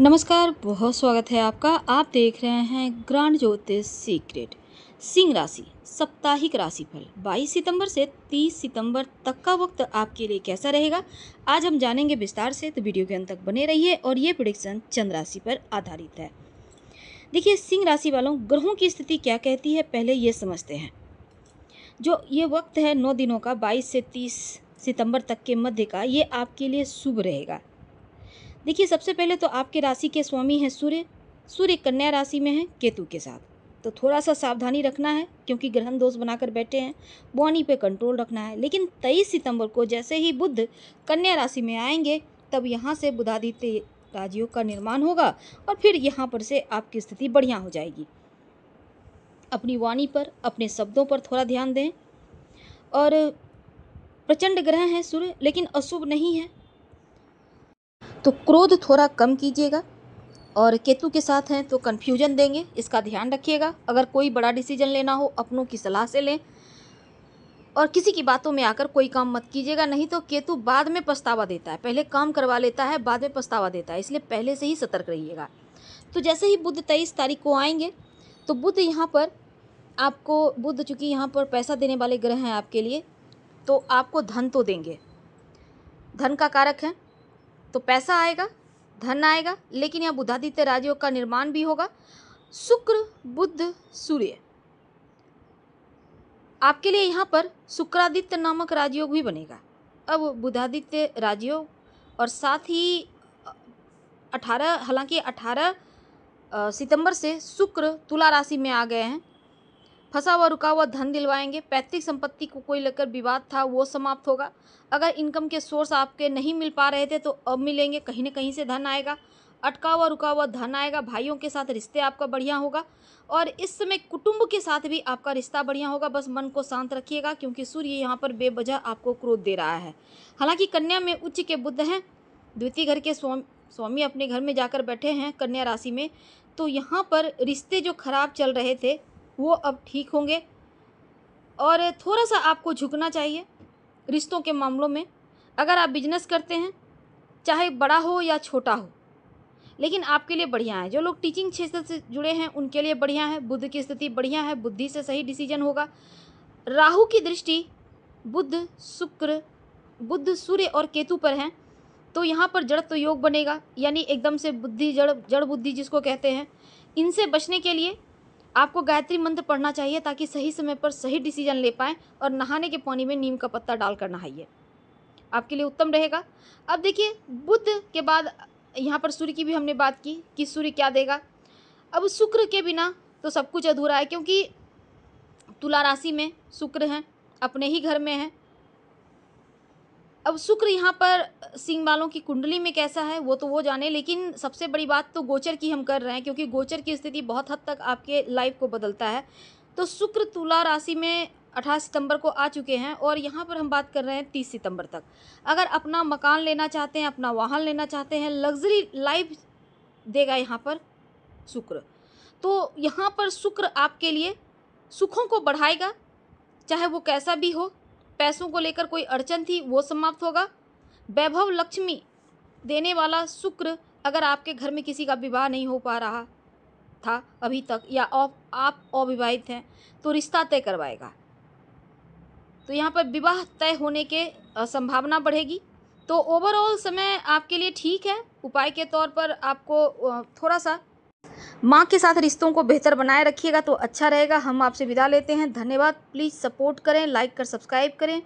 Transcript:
नमस्कार बहुत स्वागत है आपका आप देख रहे हैं ग्रांड ज्योतिष सीक्रेट सिंह राशि साप्ताहिक राशिफल 22 सितंबर से 30 सितंबर तक का वक्त आपके लिए कैसा रहेगा आज हम जानेंगे विस्तार से तो वीडियो के अंत तक बने रहिए और ये प्रोडिक्शन चंद्र राशि पर आधारित है देखिए सिंह राशि वालों ग्रहों की स्थिति क्या कहती है पहले ये समझते हैं जो ये वक्त है नौ दिनों का बाईस से तीस सितम्बर तक के मध्य का ये आपके लिए शुभ रहेगा देखिए सबसे पहले तो आपके राशि के स्वामी हैं सूर्य सूर्य कन्या राशि में है केतु के साथ तो थोड़ा सा सावधानी रखना है क्योंकि ग्रहण दोष बनाकर बैठे हैं बॉनी पे कंट्रोल रखना है लेकिन 23 सितंबर को जैसे ही बुद्ध कन्या राशि में आएंगे तब यहाँ से बुधादित्य राजयोग का निर्माण होगा और फिर यहाँ पर से आपकी स्थिति बढ़िया हो जाएगी अपनी वाणी पर अपने शब्दों पर थोड़ा ध्यान दें और प्रचंड ग्रह हैं सूर्य लेकिन अशुभ नहीं है तो क्रोध थोड़ा कम कीजिएगा और केतु के साथ हैं तो कन्फ्यूजन देंगे इसका ध्यान रखिएगा अगर कोई बड़ा डिसीजन लेना हो अपनों की सलाह से लें और किसी की बातों में आकर कोई काम मत कीजिएगा नहीं तो केतु बाद में पछतावा देता है पहले काम करवा लेता है बाद में पछतावा देता है इसलिए पहले से ही सतर्क रहिएगा तो जैसे ही बुद्ध तेईस तारीख को आएंगे तो बुद्ध यहाँ पर आपको बुद्ध चूँकि यहाँ पर पैसा देने वाले ग्रह हैं आपके लिए तो आपको धन तो देंगे धन का कारक है तो पैसा आएगा धन आएगा लेकिन यहाँ बुधादित्य राजयोग का निर्माण भी होगा शुक्र बुद्ध सूर्य आपके लिए यहाँ पर शुक्रादित्य नामक राजयोग भी बनेगा अब बुधादित्य राजयोग और साथ ही अठारह हालांकि अठारह सितंबर से शुक्र तुला राशि में आ गए हैं फंसा हुआ रुका हुआ धन दिलवाएंगे पैतृक संपत्ति को कोई लेकर विवाद था वो समाप्त होगा अगर इनकम के सोर्स आपके नहीं मिल पा रहे थे तो अब मिलेंगे कहीं ना कहीं से धन आएगा अटका हुआ रुका हुआ धन आएगा भाइयों के साथ रिश्ते आपका बढ़िया होगा और इस समय कुटुंब के साथ भी आपका रिश्ता बढ़िया होगा बस मन को शांत रखिएगा क्योंकि सूर्य यहाँ पर बेबजह आपको क्रोध दे रहा है हालांकि कन्या में उच्च के बुद्ध हैं द्वितीय घर के स्वामी स्वामी अपने घर में जाकर बैठे हैं कन्या राशि में तो यहाँ पर रिश्ते जो खराब चल रहे थे वो अब ठीक होंगे और थोड़ा सा आपको झुकना चाहिए रिश्तों के मामलों में अगर आप बिजनेस करते हैं चाहे बड़ा हो या छोटा हो लेकिन आपके लिए बढ़िया है जो लोग टीचिंग क्षेत्र से जुड़े हैं उनके लिए बढ़िया है बुद्ध की स्थिति बढ़िया है बुद्धि से सही डिसीजन होगा राहु की दृष्टि बुद्ध शुक्र बुद्ध सूर्य और केतु पर हैं तो यहाँ पर जड़ तो योग बनेगा यानी एकदम से बुद्धि जड़ जड़ बुद्धि जिसको कहते हैं इनसे बचने के लिए आपको गायत्री मंत्र पढ़ना चाहिए ताकि सही समय पर सही डिसीजन ले पाएँ और नहाने के पानी में नीम का पत्ता डालकर नहाइए आपके लिए उत्तम रहेगा अब देखिए बुद्ध के बाद यहाँ पर सूर्य की भी हमने बात की कि सूर्य क्या देगा अब शुक्र के बिना तो सब कुछ अधूरा है क्योंकि तुला राशि में शुक्र हैं अपने ही घर में हैं अब शुक्र यहाँ पर सिंह वालों की कुंडली में कैसा है वो तो वो जाने लेकिन सबसे बड़ी बात तो गोचर की हम कर रहे हैं क्योंकि गोचर की स्थिति बहुत हद तक आपके लाइफ को बदलता है तो शुक्र तुला राशि में अठारह सितंबर को आ चुके हैं और यहाँ पर हम बात कर रहे हैं तीस सितंबर तक अगर अपना मकान लेना चाहते हैं अपना वाहन लेना चाहते हैं लग्जरी लाइफ देगा यहाँ पर शुक्र तो यहाँ पर शुक्र आपके लिए सुखों को बढ़ाएगा चाहे वो कैसा भी हो पैसों को लेकर कोई अड़चन थी वो समाप्त होगा वैभव लक्ष्मी देने वाला शुक्र अगर आपके घर में किसी का विवाह नहीं हो पा रहा था अभी तक या आप अविवाहित हैं तो रिश्ता तय करवाएगा तो यहाँ पर विवाह तय होने के संभावना बढ़ेगी तो ओवरऑल समय आपके लिए ठीक है उपाय के तौर पर आपको थोड़ा सा माँ के साथ रिश्तों को बेहतर बनाए रखिएगा तो अच्छा रहेगा हम आपसे विदा लेते हैं धन्यवाद प्लीज़ सपोर्ट करें लाइक कर सब्सक्राइब करें